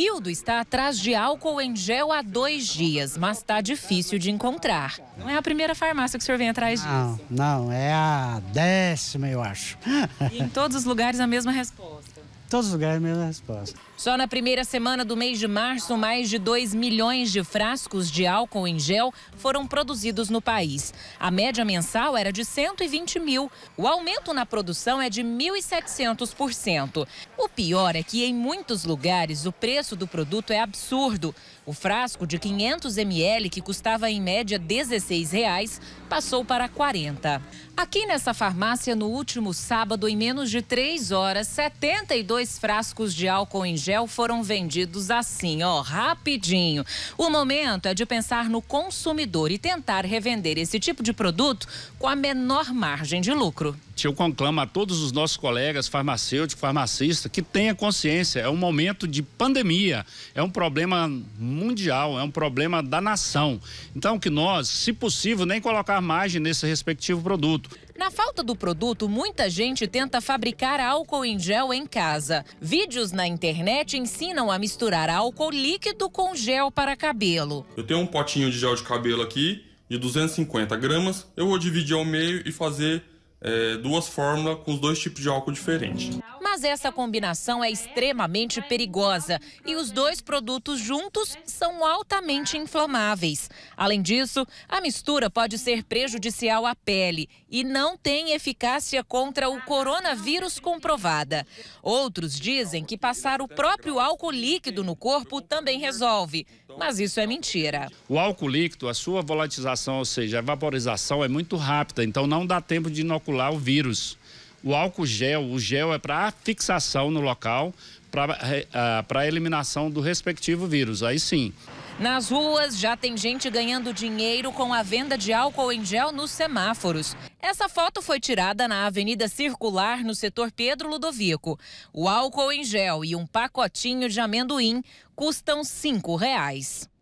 Hildo está atrás de álcool em gel há dois dias, mas está difícil de encontrar. Não é a primeira farmácia que o senhor vem atrás disso? Não, não, é a décima, eu acho. E em todos os lugares a mesma resposta todos os lugares a mesma resposta. Só na primeira semana do mês de março, mais de 2 milhões de frascos de álcool em gel foram produzidos no país. A média mensal era de 120 mil. O aumento na produção é de 1.700%. O pior é que em muitos lugares o preço do produto é absurdo. O frasco de 500 ml, que custava em média R$ 16, reais, passou para 40. Aqui nessa farmácia, no último sábado, em menos de 3 horas, 72 dois frascos de álcool em gel foram vendidos assim, ó, rapidinho. O momento é de pensar no consumidor e tentar revender esse tipo de produto com a menor margem de lucro. Eu conclamo a todos os nossos colegas farmacêuticos, farmacistas, que tenha consciência, é um momento de pandemia, é um problema mundial, é um problema da nação. Então, que nós, se possível, nem colocar margem nesse respectivo produto. Na falta do produto, muita gente tenta fabricar álcool em gel em casa. Vídeos na internet ensinam a misturar álcool líquido com gel para cabelo. Eu tenho um potinho de gel de cabelo aqui, de 250 gramas. Eu vou dividir ao meio e fazer é, duas fórmulas com os dois tipos de álcool diferentes. Mas essa combinação é extremamente perigosa e os dois produtos juntos são altamente inflamáveis. Além disso, a mistura pode ser prejudicial à pele e não tem eficácia contra o coronavírus comprovada. Outros dizem que passar o próprio álcool líquido no corpo também resolve, mas isso é mentira. O álcool líquido, a sua volatilização, ou seja, a vaporização é muito rápida, então não dá tempo de inocular o vírus. O álcool gel, o gel é para fixação no local, para ah, a eliminação do respectivo vírus. Aí sim. Nas ruas já tem gente ganhando dinheiro com a venda de álcool em gel nos semáforos. Essa foto foi tirada na Avenida Circular, no setor Pedro Ludovico. O álcool em gel e um pacotinho de amendoim custam R$ reais.